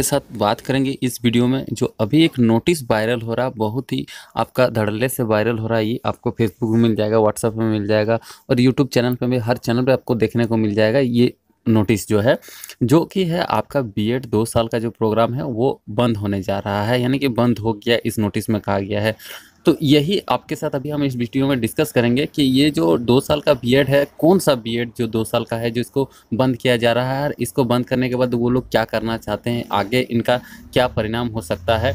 के साथ बात करेंगे इस वीडियो में जो अभी एक नोटिस वायरल हो रहा बहुत ही आपका धड़ल्ले से वायरल हो रहा है ये आपको फेसबुक में मिल जाएगा व्हाट्सएप में मिल जाएगा और यूट्यूब चैनल पर भी हर चैनल पर आपको देखने को मिल जाएगा ये नोटिस जो है जो कि है आपका बीएड दो साल का जो प्रोग्राम है वो बंद होने जा रहा है यानी कि बंद हो गया इस नोटिस में कहा गया है तो यही आपके साथ अभी हम इस वीडियो में डिस्कस करेंगे कि ये जो दो साल का बीएड है कौन सा बीएड जो दो साल का है जो इसको बंद किया जा रहा है और इसको बंद करने के बाद वो लोग क्या करना चाहते हैं आगे इनका क्या परिणाम हो सकता है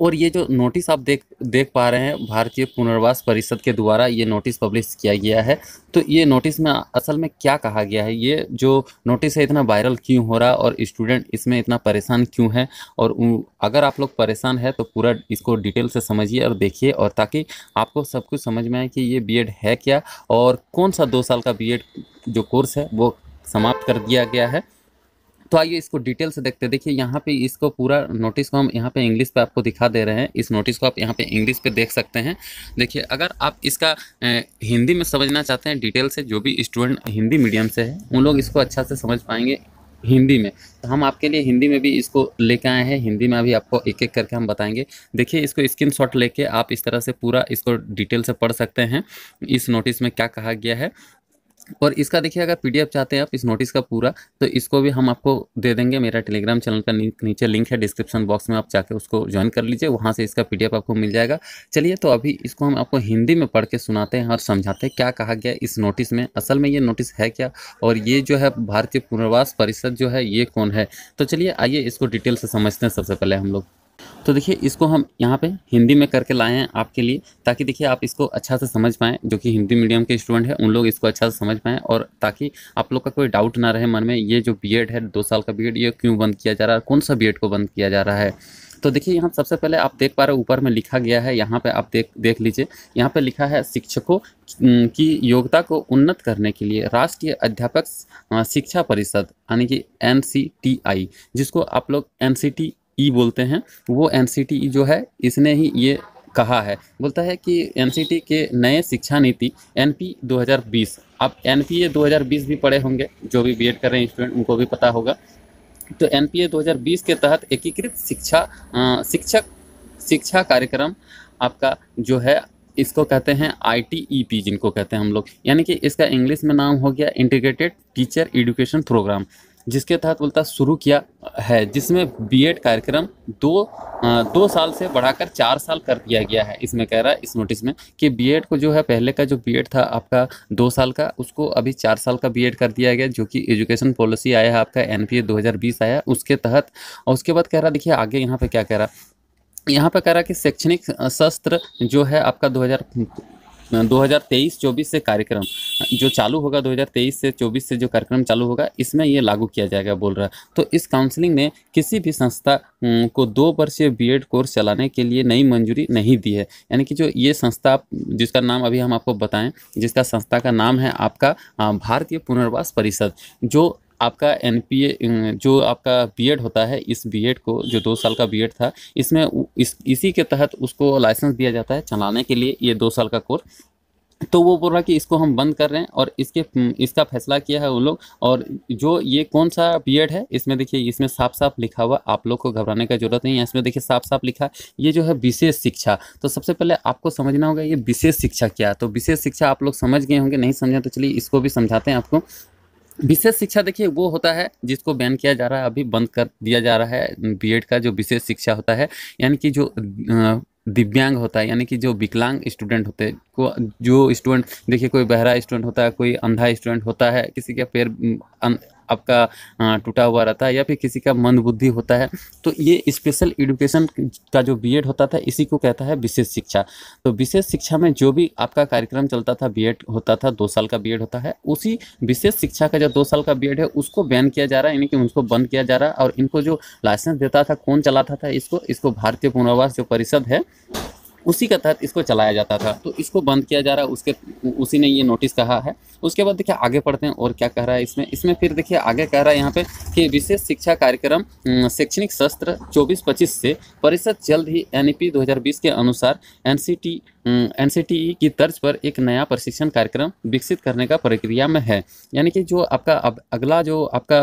और ये जो नोटिस आप देख देख पा रहे हैं भारतीय पुनर्वास परिषद के द्वारा ये नोटिस पब्लिश किया गया है तो ये नोटिस में असल में क्या कहा गया है ये जो नोटिस है इतना वायरल क्यों हो रहा और स्टूडेंट इसमें इतना परेशान क्यों है और अगर आप लोग परेशान है तो पूरा इसको डिटेल से समझिए और देखिए और ताकि आपको सब कुछ समझ में आए कि ये बी है क्या और कौन सा दो साल का बी जो कोर्स है वो समाप्त कर दिया गया है तो आइए इसको डिटेल से देखते हैं देखिए यहाँ पे इसको पूरा नोटिस को हम यहाँ पे इंग्लिश पे आपको दिखा दे रहे हैं इस नोटिस को आप यहाँ पे इंग्लिश पे देख सकते हैं देखिए अगर आप इसका हिंदी में समझना चाहते हैं डिटेल से जो भी स्टूडेंट हिंदी मीडियम से है उन लोग इसको अच्छा से समझ पाएंगे हिंदी में तो हम आपके लिए हिंदी में भी इसको लेके आए हैं हिंदी में अभी आपको एक एक करके हम बताएंगे देखिए इसको स्क्रीन शॉट लेके आप इस तरह से पूरा इसको डिटेल से पढ़ सकते हैं इस नोटिस में क्या कहा गया है और इसका देखिए अगर पीडीएफ चाहते हैं आप इस नोटिस का पूरा तो इसको भी हम आपको दे देंगे मेरा टेलीग्राम चैनल का नीचे लिंक है डिस्क्रिप्शन बॉक्स में आप जाकर उसको ज्वाइन कर लीजिए वहाँ से इसका पीडीएफ आपको मिल जाएगा चलिए तो अभी इसको हम आपको हिंदी में पढ़ के सुनाते हैं और समझाते हैं क्या कहा गया इस नोटिस में असल में ये नोटिस है क्या और ये जो है भारतीय पुनर्वास परिषद जो है ये कौन है तो चलिए आइए इसको डिटेल से समझते हैं सबसे पहले हम लोग तो देखिए इसको हम यहाँ पे हिंदी में करके लाए हैं आपके लिए ताकि देखिए आप इसको अच्छा से समझ पाएँ जो कि हिंदी मीडियम के स्टूडेंट हैं उन लोग इसको अच्छा से समझ पाएँ और ताकि आप लोग का कोई डाउट ना रहे मन में ये जो बी है दो साल का बी ये क्यों बंद किया जा रहा है कौन सा बी को बंद किया जा रहा है तो देखिए यहाँ सबसे पहले आप देख पा रहे हो ऊपर में लिखा गया है यहाँ पे आप देख देख लीजिए यहाँ पे लिखा है शिक्षकों की योग्यता को उन्नत करने के लिए राष्ट्रीय अध्यापक शिक्षा परिषद यानी कि एन जिसको आप लोग एन ई e बोलते हैं वो एन e जो है इसने ही ये कहा है बोलता है कि एन e के नए शिक्षा नीति एन पी 2020 आप एन पी 2020 भी पढ़े होंगे जो भी बीएड कर रहे हैं स्टूडेंट उनको भी पता होगा तो एन पी 2020 के तहत एकीकृत शिक्षा शिक्षक शिक्षा कार्यक्रम आपका जो है इसको कहते हैं आई टी ई पी जिनको कहते हैं हम लोग यानी कि इसका इंग्लिश में नाम हो गया इंटीग्रेटेड टीचर एजुकेशन प्रोग्राम जिसके तहत बोलता शुरू किया है जिसमें बीएड कार्यक्रम दो आ, दो साल से बढ़ाकर चार साल कर दिया गया है इसमें कह रहा है इस नोटिस में कि बीएड को जो है पहले का जो बीएड था आपका दो साल का उसको अभी चार साल का बीएड कर दिया गया जो कि एजुकेशन पॉलिसी आया है आपका एन 2020 आया उसके तहत और उसके बाद कह रहा देखिए आगे यहाँ पे क्या कह रहा यहाँ पर कह रहा कि शैक्षणिक शस्त्र जो है आपका 2000 2023 24 से कार्यक्रम जो चालू होगा 2023 से 24 से जो कार्यक्रम चालू होगा इसमें ये लागू किया जाएगा बोल रहा है तो इस काउंसलिंग ने किसी भी संस्था को दो वर्षीय बीएड कोर्स चलाने के लिए नई मंजूरी नहीं दी है यानी कि जो ये संस्था जिसका नाम अभी हम आपको बताएं जिसका संस्था का नाम है आपका भारतीय पुनर्वास परिषद जो आपका एन जो आपका बी होता है इस बी को जो दो साल का बी था इसमें इस इसी के तहत उसको लाइसेंस दिया जाता है चलाने के लिए ये दो साल का कोर्स तो वो बोल रहा कि इसको हम बंद कर रहे हैं और इसके इसका फैसला किया है उन लोग और जो ये कौन सा बीएड है इसमें देखिए इसमें साफ साफ लिखा हुआ आप लोग को घबराने का जरूरत नहीं है इसमें देखिए साफ साफ लिखा ये जो है विशेष शिक्षा तो सबसे पहले आपको समझना होगा ये विशेष शिक्षा क्या है तो विशेष शिक्षा आप लोग समझ गए होंगे नहीं समझें तो चलिए इसको भी समझाते हैं आपको विशेष शिक्षा देखिए वो होता है जिसको बैन किया जा रहा है अभी बंद कर दिया जा रहा है बी का जो विशेष शिक्षा होता है यानी कि जो दिव्यांग होता है यानी कि जो विकलांग स्टूडेंट होते हैं को जो स्टूडेंट देखिए कोई बहरा स्टूडेंट होता है कोई अंधा स्टूडेंट होता है किसी का पैर अं, आपका टूटा हुआ रहता है या फिर किसी का मंद बुद्धि होता है तो ये स्पेशल एडुकेशन का जो बी होता था इसी को कहता है विशेष शिक्षा तो विशेष शिक्षा में जो भी आपका कार्यक्रम चलता था बी होता था दो साल का बी होता है उसी विशेष शिक्षा का जो दो साल का बी है उसको बैन किया जा रहा है यानी कि उसको बंद किया जा रहा है और इनको जो लाइसेंस देता था कौन चलाता था इसको इसको भारतीय पुनर्वास जो परिषद है उसी के तहत इसको चलाया जाता था तो इसको बंद किया जा रहा है उसके उसी ने ये नोटिस कहा है उसके बाद देखिए आगे पढ़ते हैं और क्या कह रहा है इसमें इसमें फिर देखिए आगे कह रहा है यहाँ पे कि विशेष शिक्षा कार्यक्रम शैक्षणिक सत्र 24-25 से परिषद जल्द ही एन 2020 के अनुसार एन एन की तर्ज पर एक नया प्रशिक्षण कार्यक्रम विकसित करने का प्रक्रिया में है यानी कि जो आपका अब अगला जो आपका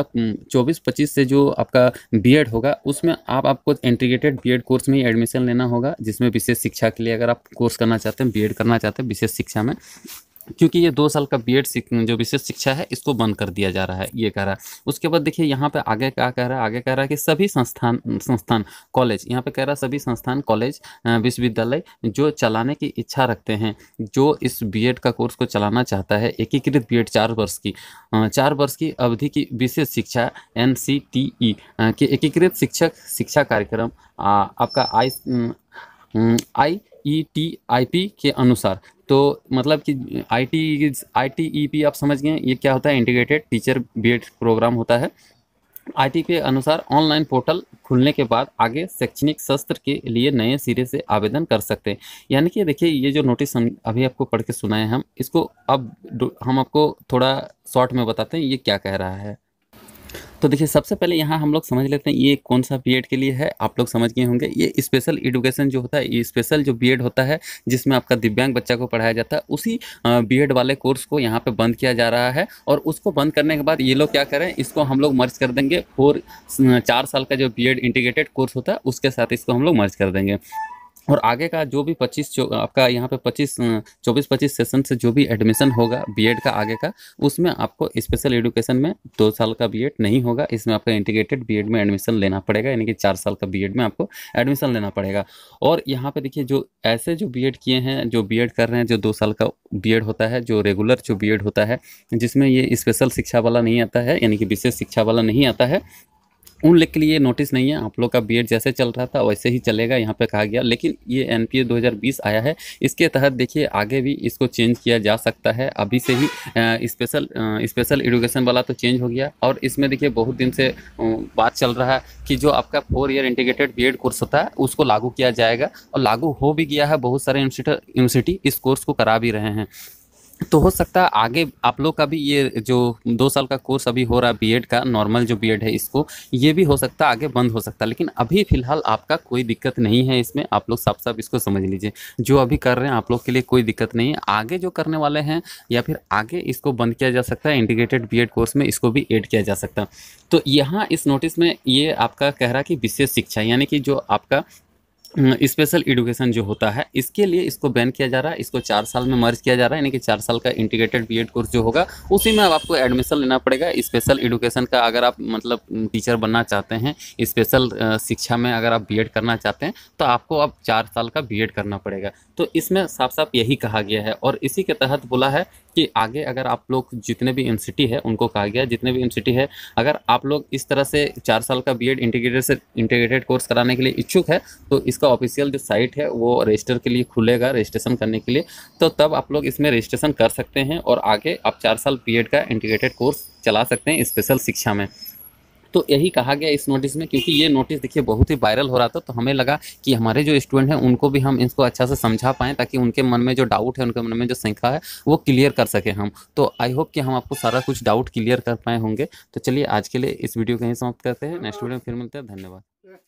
24-25 से जो आपका बीएड होगा उसमें आप आपको इंटीग्रेटेड बीएड कोर्स में ही एडमिशन लेना होगा जिसमें विशेष शिक्षा शिक्षा के लिए अगर आप कोर्स करना चाहते हैं बी करना चाहते हैं विशेष शिक्षा में क्योंकि ये दो साल का बी एड जो विशेष शिक्षा है इसको बंद कर दिया जा रहा है ये कह रहा है उसके बाद देखिए यहाँ पे आगे क्या कह रहा है आगे कह रहा है कि सभी संस्थान संस्थान कॉलेज यहाँ पे कह रहा है सभी संस्थान कॉलेज विश्वविद्यालय जो चलाने की इच्छा रखते हैं जो इस बी का कोर्स को चलाना चाहता है एकीकृत बी चार वर्ष की चार वर्ष की अवधि की विशेष शिक्षा एन e, के एकीकृत शिक्षक शिक्षा कार्यक्रम आपका आई आई ई टी आई पी के अनुसार तो मतलब कि I T I T E P आप समझ गए ये क्या होता है integrated teacher B Ed programme होता है आई टी के अनुसार ऑनलाइन पोर्टल खुलने के बाद आगे शैक्षणिक शस्त्र के लिए नए सिरे से आवेदन कर सकते हैं यानी कि देखिए ये जो नोटिस हम अभी आपको पढ़ के सुनाए हम इसको अब हम आपको थोड़ा शॉर्ट में बताते हैं ये क्या कह रहा है तो देखिए सबसे पहले यहाँ हम लोग समझ लेते हैं ये कौन सा बीएड के लिए है आप लोग समझ गए होंगे ये स्पेशल एडुकेशन जो होता है स्पेशल जो बीएड होता है जिसमें आपका दिव्यांग बच्चा को पढ़ाया जाता है उसी बीएड वाले कोर्स को यहाँ पे बंद किया जा रहा है और उसको बंद करने के बाद ये लोग क्या करें इसको हम लोग मर्ज कर देंगे फोर चार साल का जो बी इंटीग्रेटेड कोर्स होता है उसके साथ इसको हम लोग मर्ज कर देंगे और आगे का जो भी पच्चीस आपका यहाँ पे पच्चीस चौबीस पच्चीस सेशन से जो भी एडमिशन होगा बीएड का आगे का उसमें आपको स्पेशल एडुकेशन में दो साल का बीएड नहीं होगा इसमें आपका इंटीग्रेटेड बीएड में एडमिशन लेना पड़ेगा यानी कि चार साल का बीएड में आपको एडमिशन लेना पड़ेगा और यहाँ पे देखिए जो ऐसे जो बी किए हैं जो बी कर रहे हैं जो दो साल का बी होता है जो रेगुलर जो बी होता है जिसमें ये स्पेशल शिक्षा वाला नहीं आता है यानी कि विशेष शिक्षा वाला नहीं आता है उन लोग के लिए नोटिस नहीं है आप लोग का बीएड जैसे चल रहा था वैसे ही चलेगा यहाँ पे कहा गया लेकिन ये एनपीए 2020 आया है इसके तहत देखिए आगे भी इसको चेंज किया जा सकता है अभी से ही स्पेशल स्पेशल एडुकेशन वाला तो चेंज हो गया और इसमें देखिए बहुत दिन से बात चल रहा है कि जो आपका four year integrated B course होता है उसको लागू किया जाएगा और लागू हो भी गया है बहुत सारे यूनिवर्सिटी इस कोर्स को करा भी रहे हैं तो हो सकता है आगे आप लोग का भी ये जो दो साल का कोर्स अभी हो रहा है बीएड का नॉर्मल जो बीएड है इसको ये भी हो सकता है आगे बंद हो सकता है लेकिन अभी फ़िलहाल आपका कोई दिक्कत नहीं है इसमें आप लोग साफ साफ इसको समझ लीजिए जो अभी कर रहे हैं आप लोग के लिए कोई दिक्कत नहीं है आगे जो करने वाले हैं या फिर आगे इसको बंद किया जा सकता है इंटीग्रेटेड बी कोर्स में इसको भी एड किया जा सकता है तो यहाँ इस नोटिस में ये आपका कह रहा कि विशेष शिक्षा यानी कि जो आपका स्पेशल हम्म, एडुकेशन जो होता है इसके लिए इसको बैन किया जा रहा है इसको चार साल में मर्ज किया जा रहा है यानी कि चार साल का इंटीग्रेटेड बीएड कोर्स जो होगा उसी में अब आपको एडमिशन लेना पड़ेगा स्पेशल एडुकेशन का अगर आप मतलब टीचर बनना चाहते हैं स्पेशल शिक्षा में अगर आप बीएड करना चाहते हैं तो आपको अब चार साल का बी करना पड़ेगा तो इसमें साफ साफ यही कहा गया है और इसी के तहत बोला है कि आगे अगर आप लोग जितने भी एम है उनको कहा गया जितने भी एम है अगर आप लोग इस तरह से चार साल का बी एड इंटीग्रेटेड से इंटीग्रेटेड कोर्स कराने के लिए इच्छुक है तो इसका ऑफिशियल जो साइट है वो रजिस्टर के लिए खुलेगा रजिस्ट्रेशन करने के लिए तो तब आप लोग इसमें रजिस्ट्रेशन कर सकते हैं और आगे आप चार साल बी का इंटीग्रेटेड कोर्स चला सकते हैं स्पेशल शिक्षा में तो यही कहा गया इस नोटिस में क्योंकि ये नोटिस देखिए बहुत ही वायरल हो रहा था तो हमें लगा कि हमारे जो स्टूडेंट हैं उनको भी हम इसको अच्छा से समझा पाएँ ताकि उनके मन में जो डाउट है उनके मन में जो संख्या है वो क्लियर कर सकें हम तो आई होप कि हम आपको सारा कुछ डाउट क्लियर कर पाए होंगे तो चलिए आज के लिए इस वीडियो को यहीं समाप्त करते हैं नेक्स्ट वीडियो में फिर मिलते हैं धन्यवाद